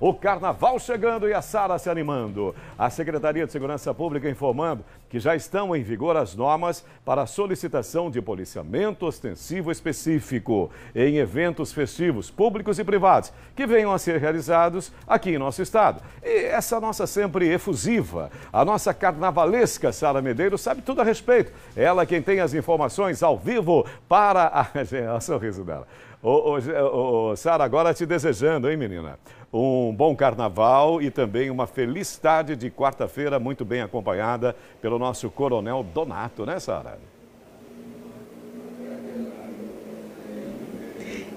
O carnaval chegando e a Sara se animando. A Secretaria de Segurança Pública informando que já estão em vigor as normas para solicitação de policiamento ostensivo específico em eventos festivos públicos e privados que venham a ser realizados aqui em nosso estado. E essa nossa sempre efusiva, a nossa carnavalesca Sara Medeiros sabe tudo a respeito. Ela é quem tem as informações ao vivo para a... Olha o sorriso dela. Ô, ô, ô Sara, agora te desejando, hein, menina? um bom carnaval e também uma feliz tarde de quarta-feira, muito bem acompanhada pelo nosso Coronel Donato, né, Sara?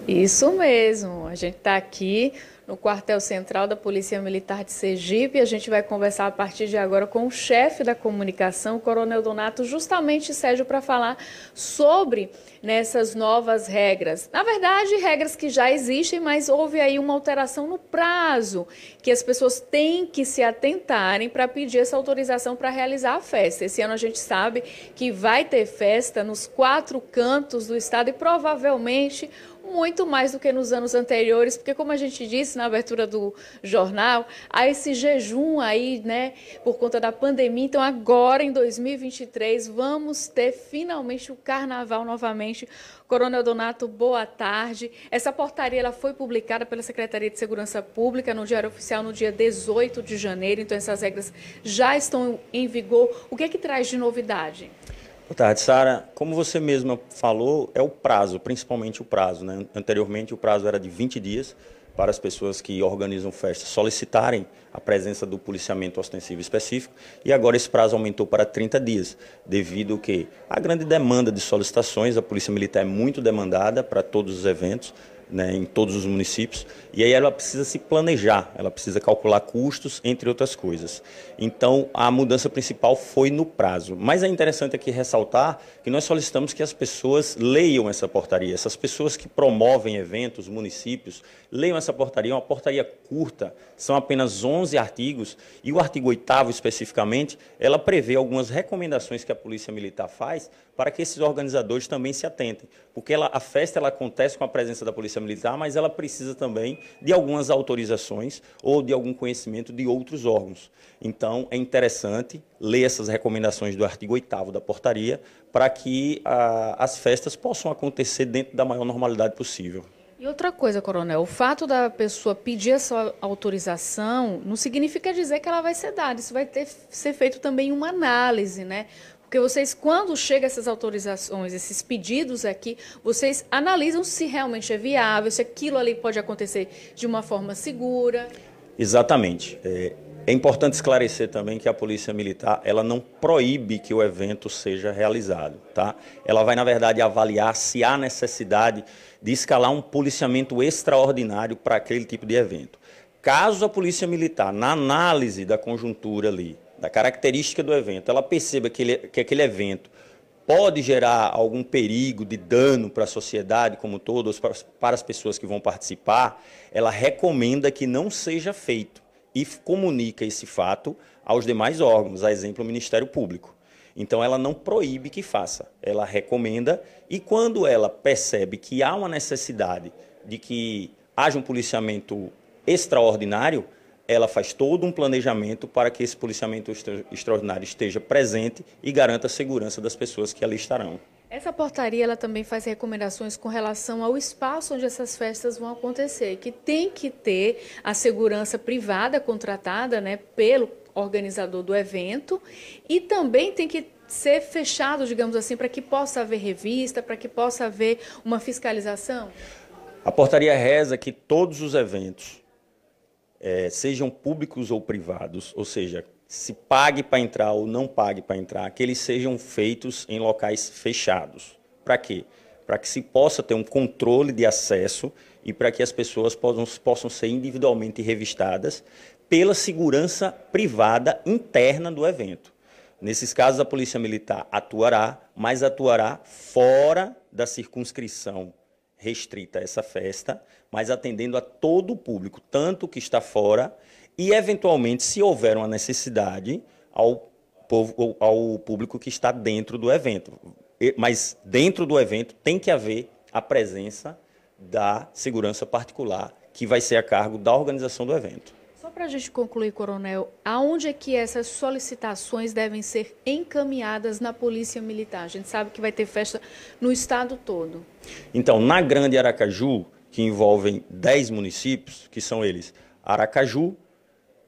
Isso mesmo, a gente está aqui no quartel central da Polícia Militar de Sergipe. A gente vai conversar a partir de agora com o chefe da comunicação, o Coronel Donato, justamente, Sérgio, para falar sobre nessas né, novas regras. Na verdade, regras que já existem, mas houve aí uma alteração no prazo, que as pessoas têm que se atentarem para pedir essa autorização para realizar a festa. Esse ano a gente sabe que vai ter festa nos quatro cantos do estado e provavelmente muito mais do que nos anos anteriores, porque como a gente disse na abertura do jornal, há esse jejum aí, né, por conta da pandemia. Então agora em 2023 vamos ter finalmente o carnaval novamente. Coronel Donato, boa tarde. Essa portaria ela foi publicada pela Secretaria de Segurança Pública no Diário Oficial no dia 18 de janeiro, então essas regras já estão em vigor. O que é que traz de novidade? Boa tarde, Sara. Como você mesma falou, é o prazo, principalmente o prazo. Né? Anteriormente, o prazo era de 20 dias para as pessoas que organizam festas solicitarem a presença do policiamento ostensivo específico e agora esse prazo aumentou para 30 dias, devido que a grande demanda de solicitações, a Polícia Militar é muito demandada para todos os eventos, né, em todos os municípios, e aí ela precisa se planejar, ela precisa calcular custos, entre outras coisas. Então, a mudança principal foi no prazo. Mas é interessante aqui ressaltar que nós solicitamos que as pessoas leiam essa portaria, essas pessoas que promovem eventos, municípios, leiam essa portaria, é uma portaria curta, são apenas 11 artigos, e o artigo 8 especificamente, ela prevê algumas recomendações que a Polícia Militar faz para que esses organizadores também se atentem, porque ela, a festa ela acontece com a presença da Polícia militar, mas ela precisa também de algumas autorizações ou de algum conhecimento de outros órgãos. Então, é interessante ler essas recomendações do artigo 8 da portaria para que a, ah, as festas possam acontecer dentro da maior normalidade possível. E outra coisa, coronel, o fato da pessoa pedir essa autorização não significa dizer que ela vai ser dada. Isso vai ter, ser feito também uma análise, né? Porque vocês, quando chegam essas autorizações, esses pedidos aqui, vocês analisam se realmente é viável, se aquilo ali pode acontecer de uma forma segura. Exatamente. É, é importante esclarecer também que a Polícia Militar ela não proíbe que o evento seja realizado, tá? Ela vai na verdade avaliar se há necessidade de escalar um policiamento extraordinário para aquele tipo de evento. Caso a Polícia Militar, na análise da conjuntura ali, da característica do evento, ela perceba que, ele, que aquele evento pode gerar algum perigo de dano para a sociedade como todos, para, para as pessoas que vão participar, ela recomenda que não seja feito e comunica esse fato aos demais órgãos, a exemplo, o Ministério Público. Então ela não proíbe que faça, ela recomenda e quando ela percebe que há uma necessidade de que haja um policiamento extraordinário, ela faz todo um planejamento para que esse policiamento extraordinário esteja presente e garanta a segurança das pessoas que ali estarão. Essa portaria ela também faz recomendações com relação ao espaço onde essas festas vão acontecer, que tem que ter a segurança privada contratada né, pelo organizador do evento e também tem que ser fechado, digamos assim, para que possa haver revista, para que possa haver uma fiscalização? A portaria reza que todos os eventos é, sejam públicos ou privados, ou seja, se pague para entrar ou não pague para entrar, que eles sejam feitos em locais fechados. Para quê? Para que se possa ter um controle de acesso e para que as pessoas possam, possam ser individualmente revistadas pela segurança privada interna do evento. Nesses casos, a Polícia Militar atuará, mas atuará fora da circunscrição restrita essa festa, mas atendendo a todo o público, tanto que está fora e, eventualmente, se houver uma necessidade, ao, povo, ao público que está dentro do evento. Mas dentro do evento tem que haver a presença da segurança particular, que vai ser a cargo da organização do evento para a gente concluir, coronel, aonde é que essas solicitações devem ser encaminhadas na Polícia Militar? A gente sabe que vai ter festa no estado todo. Então, na Grande Aracaju, que envolvem 10 municípios, que são eles Aracaju,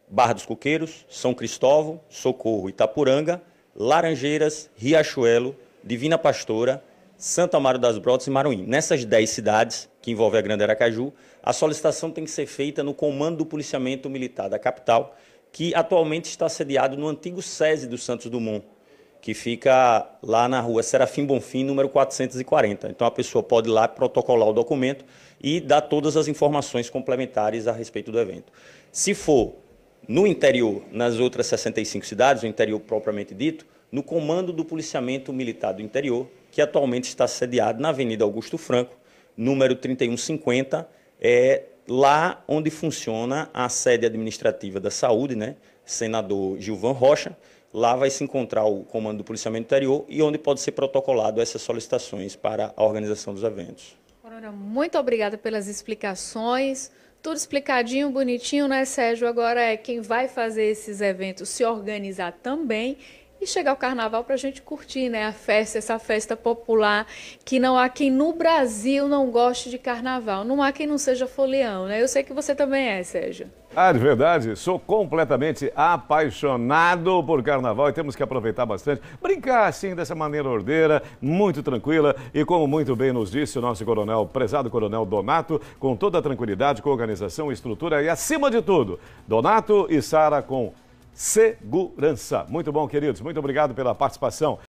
Barra dos Coqueiros, São Cristóvão, Socorro, Itapuranga, Laranjeiras, Riachuelo, Divina Pastora, Santa Mário das Brotas e Maruim. Nessas 10 cidades, que envolve a Grande Aracaju, a solicitação tem que ser feita no comando do policiamento militar da capital, que atualmente está sediado no antigo SESI do Santos Dumont, que fica lá na rua Serafim Bonfim, número 440. Então a pessoa pode ir lá protocolar o documento e dar todas as informações complementares a respeito do evento. Se for no interior, nas outras 65 cidades, o interior propriamente dito, no comando do policiamento militar do interior, que atualmente está sediado na Avenida Augusto Franco, número 3150, é lá onde funciona a sede administrativa da saúde, né? Senador Gilvan Rocha. Lá vai se encontrar o comando do policiamento interior e onde pode ser protocolado essas solicitações para a organização dos eventos. Coronel, muito obrigada pelas explicações. Tudo explicadinho, bonitinho, né, Sérgio? Agora é quem vai fazer esses eventos se organizar também e chegar o carnaval para a gente curtir, né? A festa, essa festa popular, que não há quem no Brasil não goste de carnaval, não há quem não seja folião, né? Eu sei que você também é, Sérgio. Ah, de verdade, sou completamente apaixonado por carnaval e temos que aproveitar bastante, brincar assim dessa maneira ordeira, muito tranquila e como muito bem nos disse o nosso coronel, prezado coronel Donato, com toda a tranquilidade, com organização, estrutura e acima de tudo, Donato e Sara com segurança. Muito bom, queridos. Muito obrigado pela participação.